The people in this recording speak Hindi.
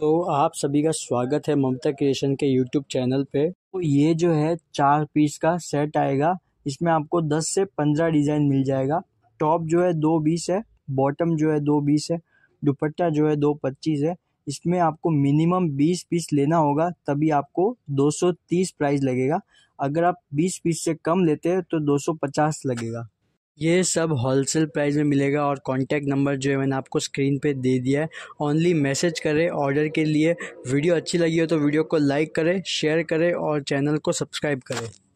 तो आप सभी का स्वागत है ममता क्रिएशन के यूट्यूब चैनल पे तो ये जो है चार पीस का सेट आएगा इसमें आपको दस से पंद्रह डिज़ाइन मिल जाएगा टॉप जो है दो बीस है बॉटम जो है दो बीस है दुपट्टा जो है दो पच्चीस है इसमें आपको मिनिमम बीस पीस लेना होगा तभी आपको दो सौ तीस प्राइस लगेगा अगर आप बीस पीस से कम लेते हैं तो दो सौ पचास लगेगा ये सब होलसेल प्राइस में मिलेगा और कॉन्टैक्ट नंबर जो है मैंने आपको स्क्रीन पे दे दिया है ओनली मैसेज करें ऑर्डर के लिए वीडियो अच्छी लगी हो तो वीडियो को लाइक करें शेयर करें और चैनल को सब्सक्राइब करें